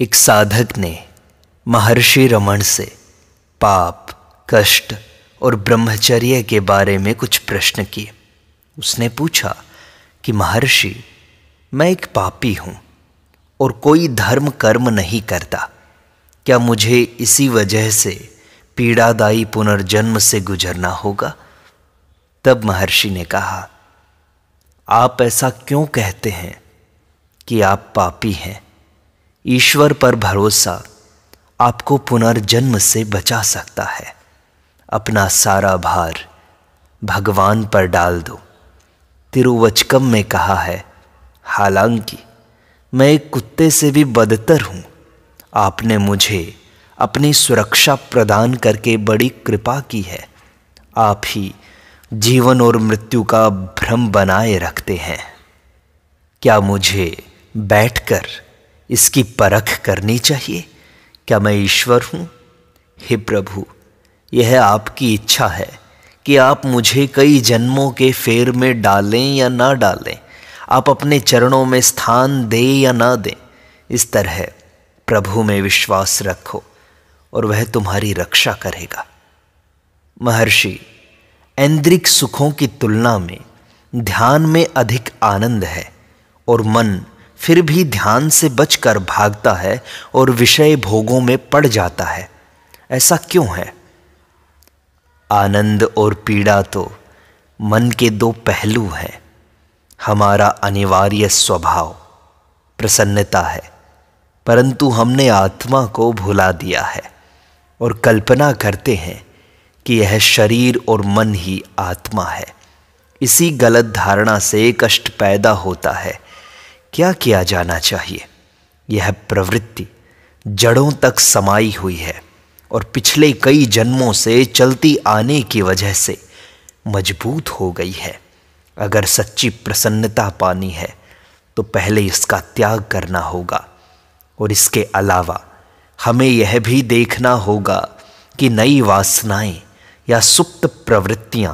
एक साधक ने महर्षि रमण से पाप कष्ट और ब्रह्मचर्य के बारे में कुछ प्रश्न किए उसने पूछा कि महर्षि मैं एक पापी हूँ और कोई धर्म कर्म नहीं करता क्या मुझे इसी वजह से पीड़ादायी पुनर्जन्म से गुजरना होगा तब महर्षि ने कहा आप ऐसा क्यों कहते हैं कि आप पापी हैं ईश्वर पर भरोसा आपको पुनर्जन्म से बचा सकता है अपना सारा भार भगवान पर डाल दो तिरुवचकम में कहा है हालांकि मैं एक कुत्ते से भी बदतर हूँ आपने मुझे अपनी सुरक्षा प्रदान करके बड़ी कृपा की है आप ही जीवन और मृत्यु का भ्रम बनाए रखते हैं क्या मुझे बैठकर इसकी परख करनी चाहिए क्या मैं ईश्वर हूं हे प्रभु यह आपकी इच्छा है कि आप मुझे कई जन्मों के फेर में डालें या ना डालें आप अपने चरणों में स्थान दें या ना दें इस तरह प्रभु में विश्वास रखो और वह तुम्हारी रक्षा करेगा महर्षि ऐन्द्रिक सुखों की तुलना में ध्यान में अधिक आनंद है और मन फिर भी ध्यान से बचकर भागता है और विषय भोगों में पड़ जाता है ऐसा क्यों है आनंद और पीड़ा तो मन के दो पहलू हैं हमारा अनिवार्य स्वभाव प्रसन्नता है परंतु हमने आत्मा को भुला दिया है और कल्पना करते हैं कि यह शरीर और मन ही आत्मा है इसी गलत धारणा से कष्ट पैदा होता है क्या किया जाना चाहिए यह प्रवृत्ति जड़ों तक समाई हुई है और पिछले कई जन्मों से चलती आने की वजह से मजबूत हो गई है अगर सच्ची प्रसन्नता पानी है तो पहले इसका त्याग करना होगा और इसके अलावा हमें यह भी देखना होगा कि नई वासनाएं या सुप्त प्रवृत्तियां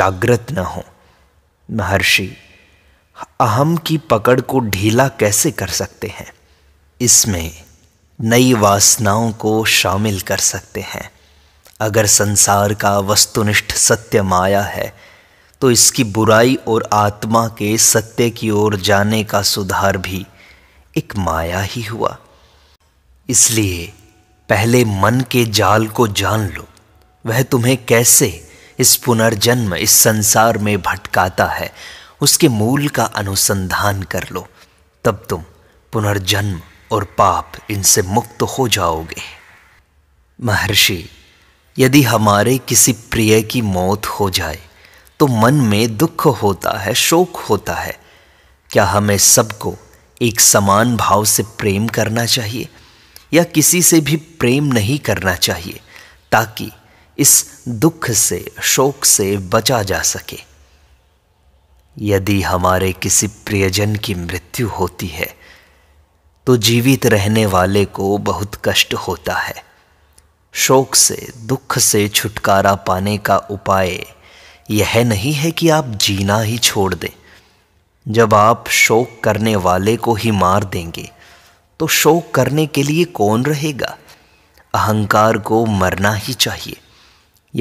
जागृत न हों महर्षि अहम की पकड़ को ढीला कैसे कर सकते हैं इसमें नई वासनाओं को शामिल कर सकते हैं अगर संसार का वस्तुनिष्ठ सत्य माया है तो इसकी बुराई और आत्मा के सत्य की ओर जाने का सुधार भी एक माया ही हुआ इसलिए पहले मन के जाल को जान लो वह तुम्हें कैसे इस पुनर्जन्म इस संसार में भटकाता है उसके मूल का अनुसंधान कर लो तब तुम पुनर्जन्म और पाप इनसे मुक्त हो जाओगे महर्षि यदि हमारे किसी प्रिय की मौत हो जाए तो मन में दुख होता है शोक होता है क्या हमें सबको एक समान भाव से प्रेम करना चाहिए या किसी से भी प्रेम नहीं करना चाहिए ताकि इस दुख से शोक से बचा जा सके यदि हमारे किसी प्रियजन की मृत्यु होती है तो जीवित रहने वाले को बहुत कष्ट होता है शोक से दुख से छुटकारा पाने का उपाय यह नहीं है कि आप जीना ही छोड़ दें जब आप शोक करने वाले को ही मार देंगे तो शोक करने के लिए कौन रहेगा अहंकार को मरना ही चाहिए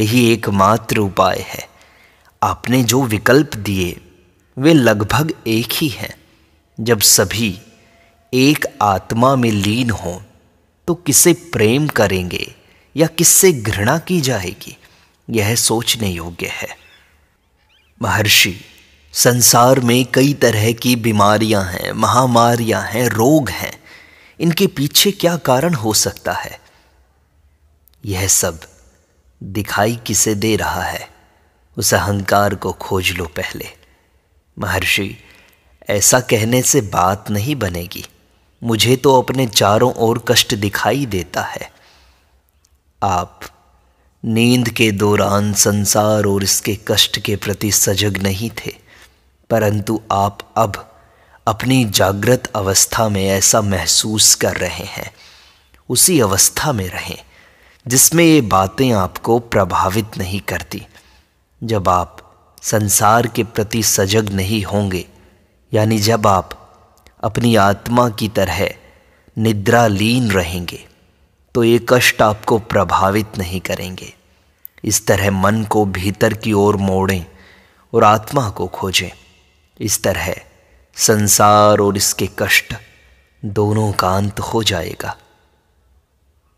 यही एकमात्र उपाय है आपने जो विकल्प दिए वे लगभग एक ही हैं जब सभी एक आत्मा में लीन हों तो किसे प्रेम करेंगे या किससे घृणा की जाएगी यह सोचने योग्य है महर्षि संसार में कई तरह की बीमारियां हैं महामारियां हैं रोग हैं इनके पीछे क्या कारण हो सकता है यह सब दिखाई किसे दे रहा है उस अहंकार को खोज लो पहले महर्षि ऐसा कहने से बात नहीं बनेगी मुझे तो अपने चारों ओर कष्ट दिखाई देता है आप नींद के दौरान संसार और इसके कष्ट के प्रति सजग नहीं थे परंतु आप अब अपनी जागृत अवस्था में ऐसा महसूस कर रहे हैं उसी अवस्था में रहें जिसमें ये बातें आपको प्रभावित नहीं करती जब आप संसार के प्रति सजग नहीं होंगे यानी जब आप अपनी आत्मा की तरह निद्रा लीन रहेंगे तो ये कष्ट आपको प्रभावित नहीं करेंगे इस तरह मन को भीतर की ओर मोड़ें और आत्मा को खोजें इस तरह संसार और इसके कष्ट दोनों का अंत हो जाएगा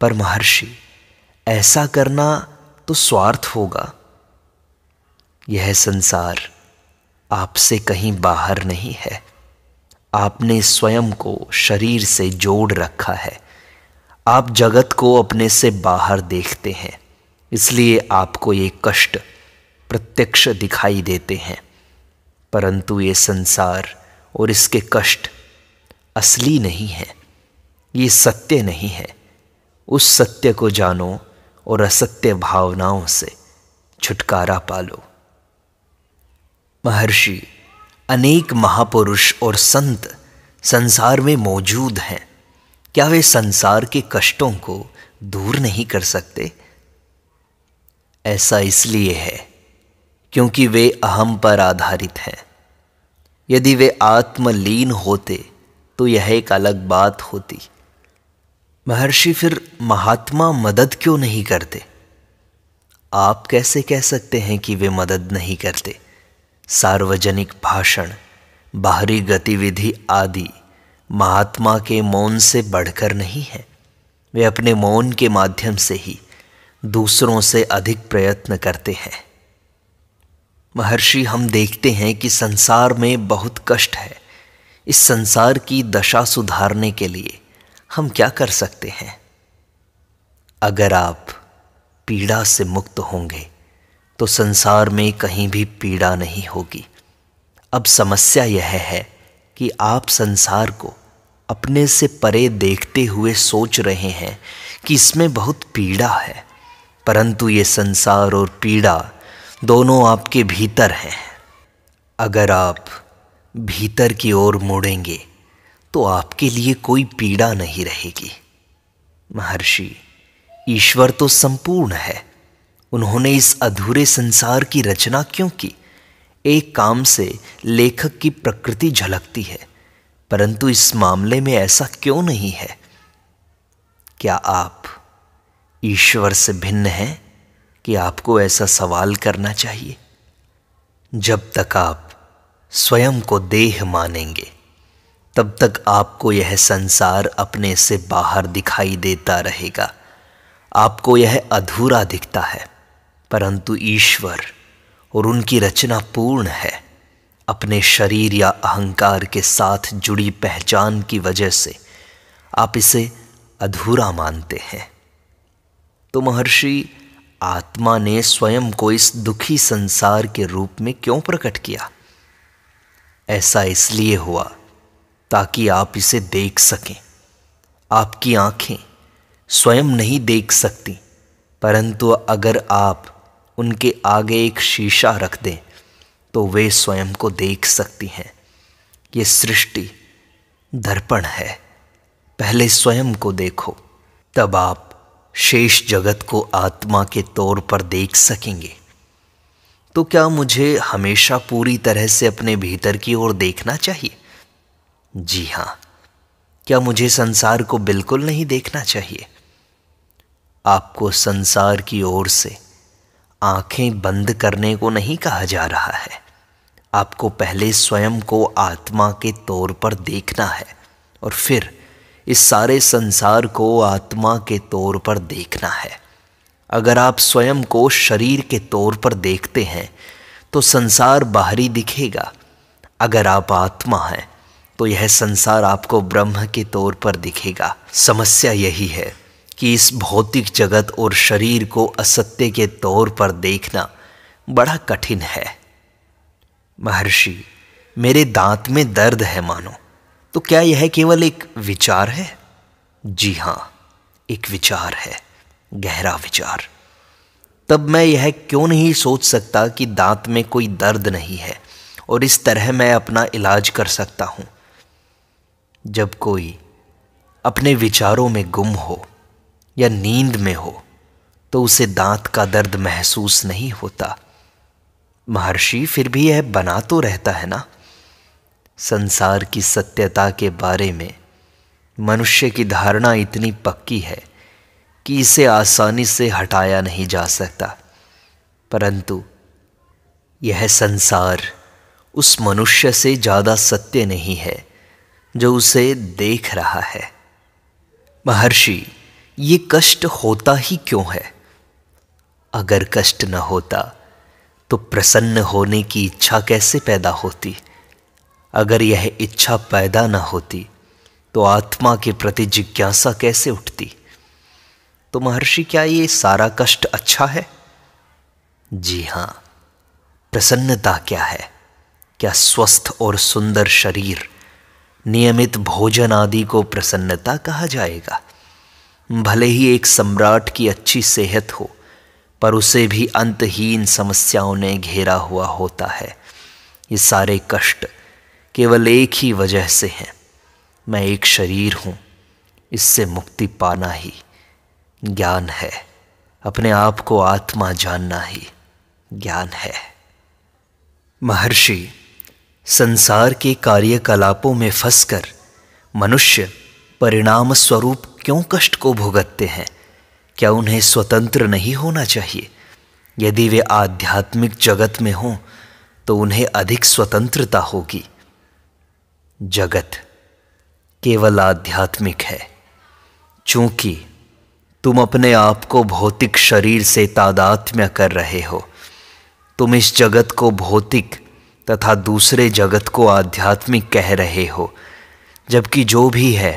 पर महर्षि ऐसा करना तो स्वार्थ होगा यह संसार आपसे कहीं बाहर नहीं है आपने स्वयं को शरीर से जोड़ रखा है आप जगत को अपने से बाहर देखते हैं इसलिए आपको ये कष्ट प्रत्यक्ष दिखाई देते हैं परंतु ये संसार और इसके कष्ट असली नहीं है ये सत्य नहीं है उस सत्य को जानो और असत्य भावनाओं से छुटकारा पा लो महर्षि अनेक महापुरुष और संत संसार में मौजूद हैं क्या वे संसार के कष्टों को दूर नहीं कर सकते ऐसा इसलिए है क्योंकि वे अहम पर आधारित हैं यदि वे आत्मलीन होते तो यह एक अलग बात होती महर्षि फिर महात्मा मदद क्यों नहीं करते आप कैसे कह सकते हैं कि वे मदद नहीं करते सार्वजनिक भाषण बाहरी गतिविधि आदि महात्मा के मौन से बढ़कर नहीं है वे अपने मौन के माध्यम से ही दूसरों से अधिक प्रयत्न करते हैं महर्षि हम देखते हैं कि संसार में बहुत कष्ट है इस संसार की दशा सुधारने के लिए हम क्या कर सकते हैं अगर आप पीड़ा से मुक्त होंगे तो संसार में कहीं भी पीड़ा नहीं होगी अब समस्या यह है कि आप संसार को अपने से परे देखते हुए सोच रहे हैं कि इसमें बहुत पीड़ा है परंतु ये संसार और पीड़ा दोनों आपके भीतर हैं अगर आप भीतर की ओर मुड़ेंगे तो आपके लिए कोई पीड़ा नहीं रहेगी महर्षि ईश्वर तो संपूर्ण है उन्होंने इस अधूरे संसार की रचना क्यों की एक काम से लेखक की प्रकृति झलकती है परंतु इस मामले में ऐसा क्यों नहीं है क्या आप ईश्वर से भिन्न हैं कि आपको ऐसा सवाल करना चाहिए जब तक आप स्वयं को देह मानेंगे तब तक आपको यह संसार अपने से बाहर दिखाई देता रहेगा आपको यह अधूरा दिखता है परंतु ईश्वर और उनकी रचना पूर्ण है अपने शरीर या अहंकार के साथ जुड़ी पहचान की वजह से आप इसे अधूरा मानते हैं तो महर्षि आत्मा ने स्वयं को इस दुखी संसार के रूप में क्यों प्रकट किया ऐसा इसलिए हुआ ताकि आप इसे देख सकें आपकी आंखें स्वयं नहीं देख सकती परंतु अगर आप उनके आगे एक शीशा रख दें तो वे स्वयं को देख सकती हैं ये सृष्टि दर्पण है पहले स्वयं को देखो तब आप शेष जगत को आत्मा के तौर पर देख सकेंगे तो क्या मुझे हमेशा पूरी तरह से अपने भीतर की ओर देखना चाहिए जी हां क्या मुझे संसार को बिल्कुल नहीं देखना चाहिए आपको संसार की ओर से आंखें बंद करने को नहीं कहा जा रहा है आपको पहले स्वयं को आत्मा के तौर पर देखना है और फिर इस सारे संसार को आत्मा के तौर पर देखना है अगर आप स्वयं को शरीर के तौर पर देखते हैं तो संसार बाहरी दिखेगा अगर आप आत्मा हैं तो यह संसार आपको ब्रह्म के तौर पर दिखेगा समस्या यही है कि इस भौतिक जगत और शरीर को असत्य के तौर पर देखना बड़ा कठिन है महर्षि मेरे दांत में दर्द है मानो तो क्या यह केवल एक विचार है जी हां एक विचार है गहरा विचार तब मैं यह क्यों नहीं सोच सकता कि दांत में कोई दर्द नहीं है और इस तरह मैं अपना इलाज कर सकता हूं जब कोई अपने विचारों में गुम हो या नींद में हो तो उसे दांत का दर्द महसूस नहीं होता महर्षि फिर भी यह बना तो रहता है ना संसार की सत्यता के बारे में मनुष्य की धारणा इतनी पक्की है कि इसे आसानी से हटाया नहीं जा सकता परंतु यह संसार उस मनुष्य से ज़्यादा सत्य नहीं है जो उसे देख रहा है महर्षि ये कष्ट होता ही क्यों है अगर कष्ट न होता तो प्रसन्न होने की इच्छा कैसे पैदा होती अगर यह इच्छा पैदा न होती तो आत्मा के प्रति जिज्ञासा कैसे उठती तो महर्षि क्या ये सारा कष्ट अच्छा है जी हां प्रसन्नता क्या है क्या स्वस्थ और सुंदर शरीर नियमित भोजन आदि को प्रसन्नता कहा जाएगा भले ही एक सम्राट की अच्छी सेहत हो पर उसे भी अंतहीन समस्याओं ने घेरा हुआ होता है ये सारे कष्ट केवल एक ही वजह से हैं मैं एक शरीर हूं इससे मुक्ति पाना ही ज्ञान है अपने आप को आत्मा जानना ही ज्ञान है महर्षि संसार के कार्यकलापों में फंसकर मनुष्य परिणाम स्वरूप क्यों कष्ट को भुगतते हैं क्या उन्हें स्वतंत्र नहीं होना चाहिए यदि वे आध्यात्मिक जगत में हों तो उन्हें अधिक स्वतंत्रता होगी जगत केवल आध्यात्मिक है चूंकि तुम अपने आप को भौतिक शरीर से तादात्म्य कर रहे हो तुम इस जगत को भौतिक तथा दूसरे जगत को आध्यात्मिक कह रहे हो जबकि जो भी है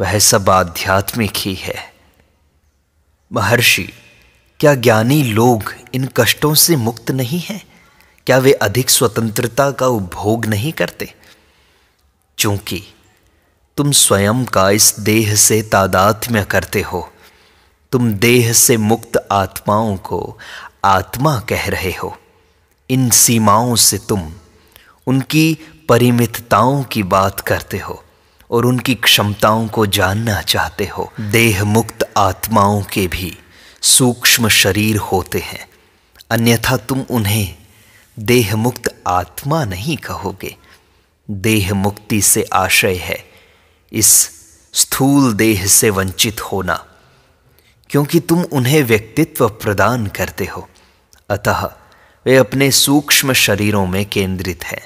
वह सब आध्यात्मिक ही है महर्षि क्या ज्ञानी लोग इन कष्टों से मुक्त नहीं हैं क्या वे अधिक स्वतंत्रता का उपभोग नहीं करते चूंकि तुम स्वयं का इस देह से तादात्म्य करते हो तुम देह से मुक्त आत्माओं को आत्मा कह रहे हो इन सीमाओं से तुम उनकी परिमितताओं की बात करते हो और उनकी क्षमताओं को जानना चाहते हो देह मुक्त आत्माओं के भी सूक्ष्म शरीर होते हैं अन्यथा तुम उन्हें देह मुक्त आत्मा नहीं कहोगे देह मुक्ति से आशय है इस स्थूल देह से वंचित होना क्योंकि तुम उन्हें व्यक्तित्व प्रदान करते हो अतः वे अपने सूक्ष्म शरीरों में केंद्रित हैं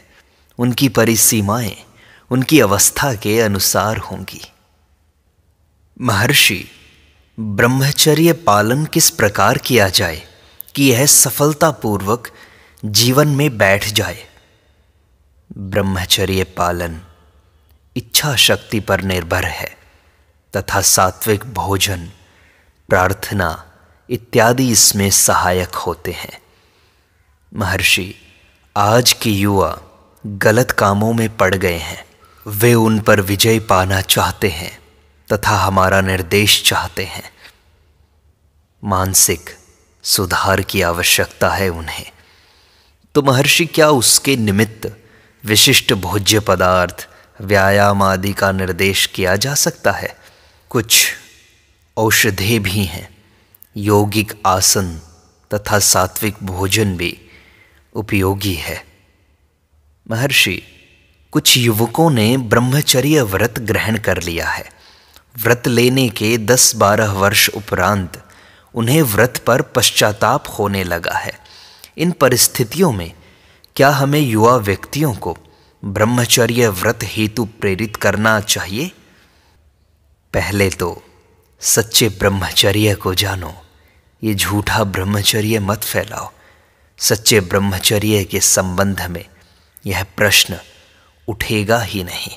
उनकी परिसीमाएं उनकी अवस्था के अनुसार होंगी महर्षि ब्रह्मचर्य पालन किस प्रकार किया जाए कि यह सफलतापूर्वक जीवन में बैठ जाए ब्रह्मचर्य पालन इच्छा शक्ति पर निर्भर है तथा सात्विक भोजन प्रार्थना इत्यादि इसमें सहायक होते हैं महर्षि आज के युवा गलत कामों में पड़ गए हैं वे उन पर विजय पाना चाहते हैं तथा हमारा निर्देश चाहते हैं मानसिक सुधार की आवश्यकता है उन्हें तो महर्षि क्या उसके निमित्त विशिष्ट भोज्य पदार्थ व्यायाम आदि का निर्देश किया जा सकता है कुछ औषधे भी हैं यौगिक आसन तथा सात्विक भोजन भी उपयोगी है महर्षि कुछ युवकों ने ब्रह्मचर्य व्रत ग्रहण कर लिया है व्रत लेने के दस बारह वर्ष उपरांत उन्हें व्रत पर पश्चाताप होने लगा है इन परिस्थितियों में क्या हमें युवा व्यक्तियों को ब्रह्मचर्य व्रत हेतु प्रेरित करना चाहिए पहले तो सच्चे ब्रह्मचर्य को जानो ये झूठा ब्रह्मचर्य मत फैलाओ सच्चे ब्रह्मचर्य के संबंध में यह प्रश्न उठेगा ही नहीं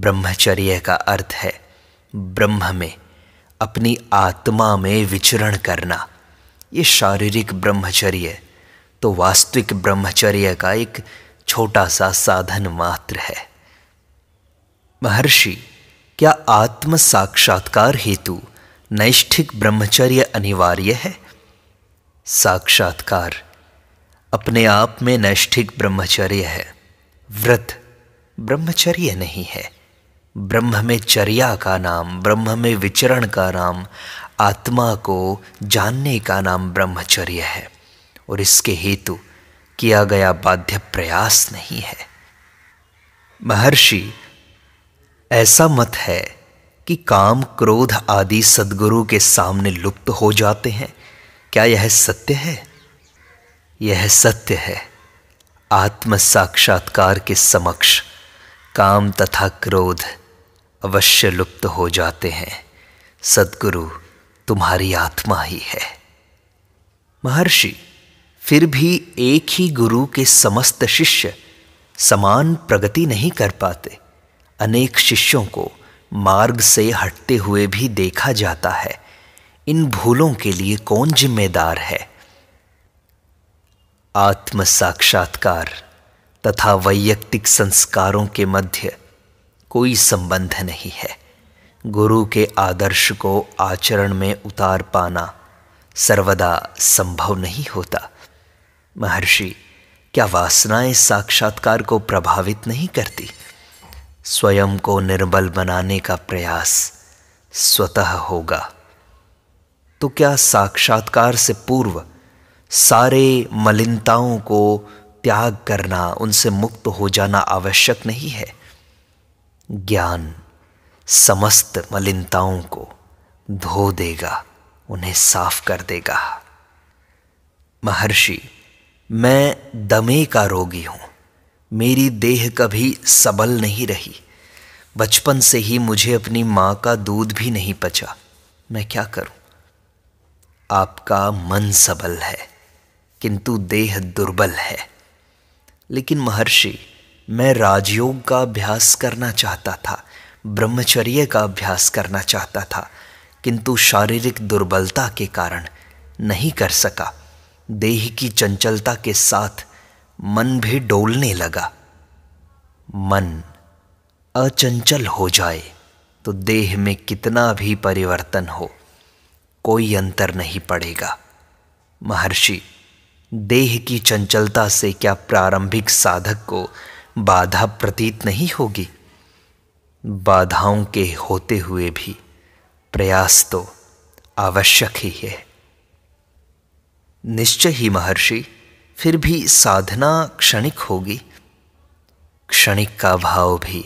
ब्रह्मचर्य का अर्थ है ब्रह्म में अपनी आत्मा में विचरण करना ये शारीरिक ब्रह्मचर्य तो वास्तविक ब्रह्मचर्य का एक छोटा सा साधन मात्र है महर्षि क्या आत्म साक्षात्कार हेतु नैष्ठिक ब्रह्मचर्य अनिवार्य है साक्षात्कार अपने आप में नैष्ठिक ब्रह्मचर्य है व्रत ब्रह्मचर्य नहीं है ब्रह्म में चर्या का नाम ब्रह्म में विचरण का नाम आत्मा को जानने का नाम ब्रह्मचर्य है और इसके हेतु किया गया बाध्य प्रयास नहीं है महर्षि ऐसा मत है कि काम क्रोध आदि सदगुरु के सामने लुप्त हो जाते हैं क्या यह सत्य है यह सत्य है आत्म साक्षात्कार के समक्ष काम तथा क्रोध अवश्य लुप्त हो जाते हैं सदगुरु तुम्हारी आत्मा ही है महर्षि फिर भी एक ही गुरु के समस्त शिष्य समान प्रगति नहीं कर पाते अनेक शिष्यों को मार्ग से हटते हुए भी देखा जाता है इन भूलों के लिए कौन जिम्मेदार है आत्म साक्षात्कार तथा वैयक्तिक संस्कारों के मध्य कोई संबंध नहीं है गुरु के आदर्श को आचरण में उतार पाना सर्वदा संभव नहीं होता महर्षि क्या वासनाएं साक्षात्कार को प्रभावित नहीं करती स्वयं को निर्बल बनाने का प्रयास स्वतः होगा तो क्या साक्षात्कार से पूर्व सारे मलिनताओं को त्याग करना उनसे मुक्त हो जाना आवश्यक नहीं है ज्ञान समस्त मलिनताओं को धो देगा उन्हें साफ कर देगा महर्षि मैं दमे का रोगी हूं मेरी देह कभी सबल नहीं रही बचपन से ही मुझे अपनी मां का दूध भी नहीं पचा मैं क्या करूं आपका मन सबल है किंतु देह दुर्बल है लेकिन महर्षि मैं राजयोग का अभ्यास करना चाहता था ब्रह्मचर्य का अभ्यास करना चाहता था किंतु शारीरिक दुर्बलता के कारण नहीं कर सका देह की चंचलता के साथ मन भी डोलने लगा मन अचंचल हो जाए तो देह में कितना भी परिवर्तन हो कोई अंतर नहीं पड़ेगा महर्षि देह की चंचलता से क्या प्रारंभिक साधक को बाधा प्रतीत नहीं होगी बाधाओं के होते हुए भी प्रयास तो आवश्यक ही है निश्चय ही महर्षि फिर भी साधना क्षणिक होगी क्षणिक का भाव भी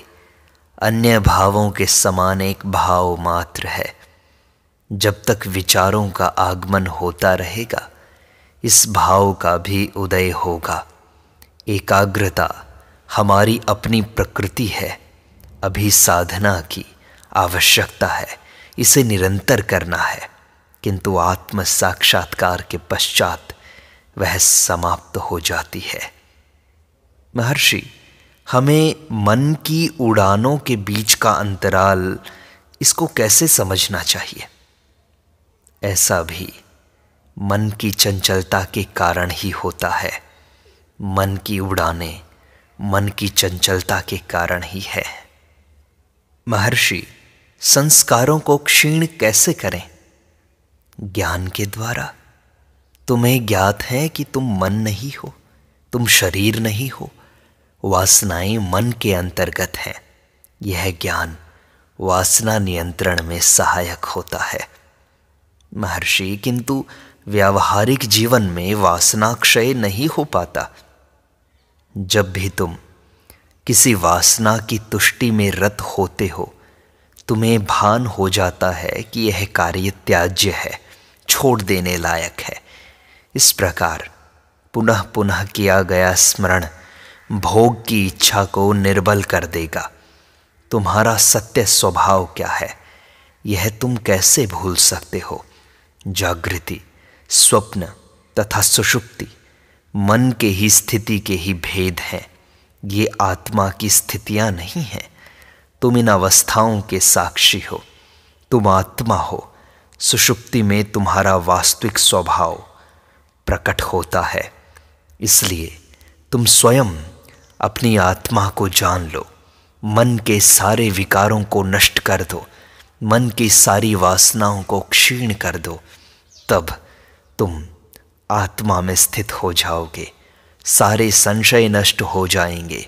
अन्य भावों के समान एक भाव मात्र है जब तक विचारों का आगमन होता रहेगा इस भाव का भी उदय होगा एकाग्रता हमारी अपनी प्रकृति है अभी साधना की आवश्यकता है इसे निरंतर करना है किंतु आत्म साक्षात्कार के पश्चात वह समाप्त हो जाती है महर्षि हमें मन की उड़ानों के बीच का अंतराल इसको कैसे समझना चाहिए ऐसा भी मन की चंचलता के कारण ही होता है मन की उड़ाने मन की चंचलता के कारण ही है महर्षि संस्कारों को क्षीण कैसे करें ज्ञान के द्वारा तुम्हें ज्ञात है कि तुम मन नहीं हो तुम शरीर नहीं हो वासनाएं मन के अंतर्गत हैं यह ज्ञान वासना नियंत्रण में सहायक होता है महर्षि किंतु व्यावहारिक जीवन में वासना क्षय नहीं हो पाता जब भी तुम किसी वासना की तुष्टि में रत होते हो तुम्हें भान हो जाता है कि यह कार्य त्याज्य है छोड़ देने लायक है इस प्रकार पुनः पुनः किया गया स्मरण भोग की इच्छा को निर्बल कर देगा तुम्हारा सत्य स्वभाव क्या है यह तुम कैसे भूल सकते हो जागृति स्वप्न तथा सुषुप्ति मन के ही स्थिति के ही भेद हैं ये आत्मा की स्थितियां नहीं हैं तुम इन अवस्थाओं के साक्षी हो तुम आत्मा हो सुषुप्ति में तुम्हारा वास्तविक स्वभाव प्रकट होता है इसलिए तुम स्वयं अपनी आत्मा को जान लो मन के सारे विकारों को नष्ट कर दो मन की सारी वासनाओं को क्षीण कर दो तब तुम आत्मा में स्थित हो जाओगे सारे संशय नष्ट हो जाएंगे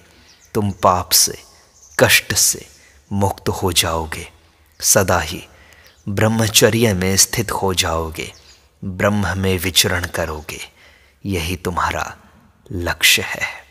तुम पाप से कष्ट से मुक्त हो जाओगे सदा ही ब्रह्मचर्य में स्थित हो जाओगे ब्रह्म में विचरण करोगे यही तुम्हारा लक्ष्य है